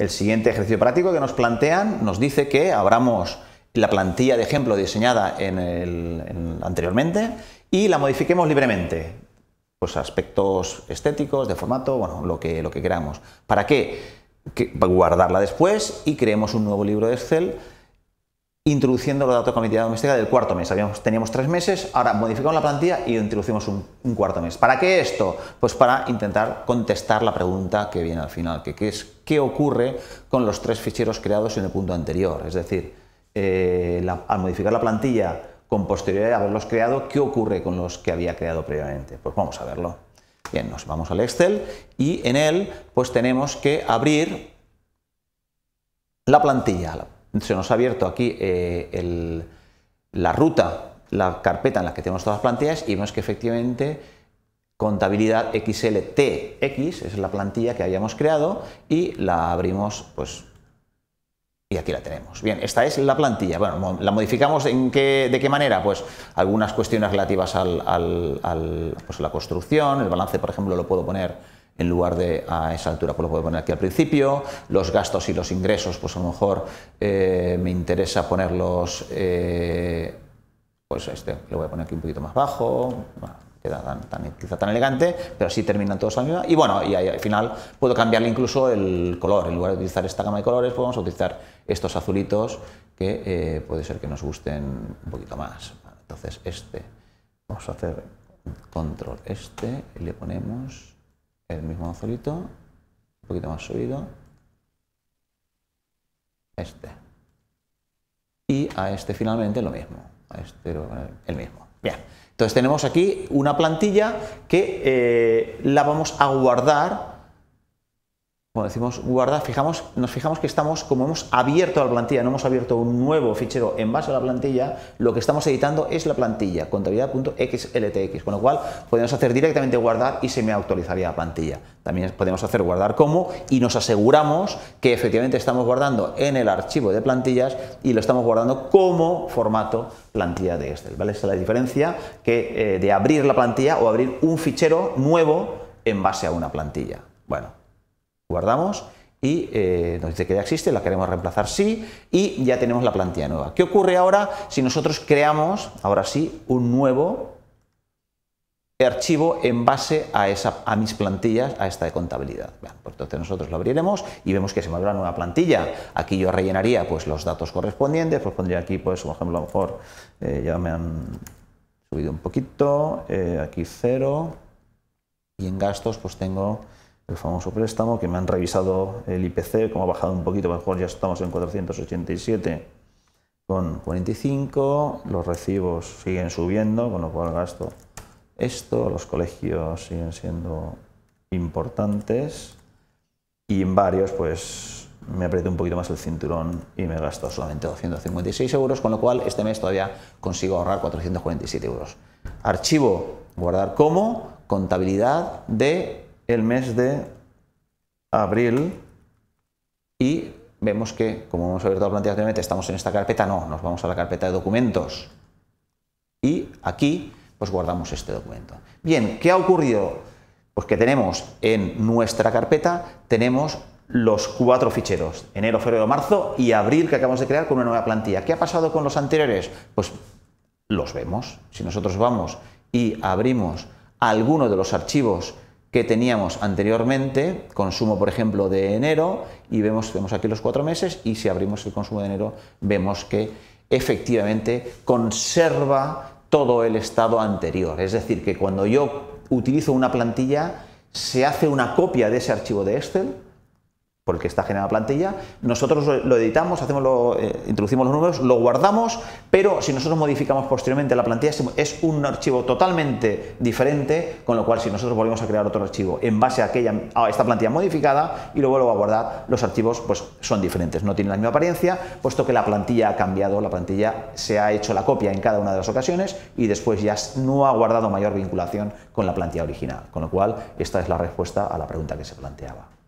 El siguiente ejercicio práctico que nos plantean nos dice que abramos la plantilla de ejemplo diseñada anteriormente y la modifiquemos libremente. Pues aspectos estéticos, de formato, bueno, lo que, lo que queramos. ¿Para qué? Que guardarla después y creemos un nuevo libro de Excel introduciendo los datos de contabilidad doméstica del cuarto mes. Habíamos, teníamos tres meses, ahora modificamos la plantilla y introducimos un, cuarto mes. ¿Para qué esto? Pues para intentar contestar la pregunta que viene al final, que, es qué ocurre con los tres ficheros creados en el punto anterior. Es decir, eh, al modificar la plantilla con posterioridad de haberlos creado, ¿qué ocurre con los que había creado previamente? Pues vamos a verlo. Bien, nos vamos al Excel y en él pues tenemos que abrir la plantilla, se nos ha abierto aquí eh, la ruta, la carpeta en la que tenemos todas las plantillas y vemos que efectivamente contabilidad XLTX es la plantilla que habíamos creado y la abrimos pues y aquí la tenemos. Bien, esta es la plantilla. Bueno, ¿la modificamos en qué, de qué manera? Pues algunas cuestiones relativas al, pues, la construcción, el balance, por ejemplo, lo puedo poner en lugar de a esa altura, pues lo puedo poner aquí al principio, los gastos y los ingresos, pues a lo mejor eh, me interesa ponerlos, eh, pues este lo voy a poner aquí un poquito más bajo, queda quizá tan elegante, pero así terminan todos a la y bueno, y al final puedo cambiarle incluso el color, en lugar de utilizar esta gama de colores, podemos pues utilizar estos azulitos que eh, puede ser que nos gusten un poquito más. Entonces este, vamos a hacer control este y le ponemos el mismo azulito, un poquito más subido, este. Y a este finalmente lo mismo, a este el mismo. Bien, entonces tenemos aquí una plantilla que eh, la vamos a guardar decimos guardar, fijamos, nos fijamos que estamos, como hemos abierto la plantilla, no hemos abierto un nuevo fichero en base a la plantilla, lo que estamos editando es la plantilla, contabilidad.xltx, con lo cual podemos hacer directamente guardar y se me actualizaría la plantilla. También podemos hacer guardar como y nos aseguramos que efectivamente estamos guardando en el archivo de plantillas y lo estamos guardando como formato plantilla de Excel. ¿vale? Esta es la diferencia que, eh, de abrir la plantilla o abrir un fichero nuevo en base a una plantilla. Bueno, Guardamos y eh, nos dice que ya existe, la queremos reemplazar sí y ya tenemos la plantilla nueva. ¿Qué ocurre ahora si nosotros creamos, ahora sí, un nuevo archivo en base a, esa, a mis plantillas, a esta de contabilidad. Pues entonces nosotros lo abriremos y vemos que se me abre una nueva plantilla. Aquí yo rellenaría pues, los datos correspondientes, pues pondría aquí, pues, por ejemplo, a lo mejor eh, ya me han subido un poquito, eh, aquí cero, y en gastos pues tengo el famoso préstamo, que me han revisado el IPC, como ha bajado un poquito, mejor pues, ya estamos en 487 con 45, los recibos siguen subiendo, con lo cual gasto esto, los colegios siguen siendo importantes y en varios pues me apreté un poquito más el cinturón y me gasto solamente 256 euros, con lo cual este mes todavía consigo ahorrar 447 euros. Archivo, guardar como, contabilidad de el mes de abril y vemos que, como hemos abierto la plantilla anteriormente, estamos en esta carpeta, no, nos vamos a la carpeta de documentos y aquí pues guardamos este documento. Bien, ¿qué ha ocurrido? Pues que tenemos en nuestra carpeta, tenemos los cuatro ficheros, enero, febrero, marzo y abril que acabamos de crear con una nueva plantilla. ¿Qué ha pasado con los anteriores? Pues los vemos. Si nosotros vamos y abrimos alguno de los archivos que teníamos anteriormente, consumo por ejemplo de enero, y vemos, vemos aquí los cuatro meses, y si abrimos el consumo de enero, vemos que efectivamente conserva todo el estado anterior. Es decir, que cuando yo utilizo una plantilla, se hace una copia de ese archivo de Excel, porque está generada la plantilla, nosotros lo editamos, eh, introducimos los números, lo guardamos, pero si nosotros modificamos posteriormente la plantilla es un archivo totalmente diferente, con lo cual si nosotros volvemos a crear otro archivo en base a, aquella, a esta plantilla modificada y lo vuelvo a guardar, los archivos pues, son diferentes, no tienen la misma apariencia, puesto que la plantilla ha cambiado, la plantilla se ha hecho la copia en cada una de las ocasiones y después ya no ha guardado mayor vinculación con la plantilla original, con lo cual esta es la respuesta a la pregunta que se planteaba.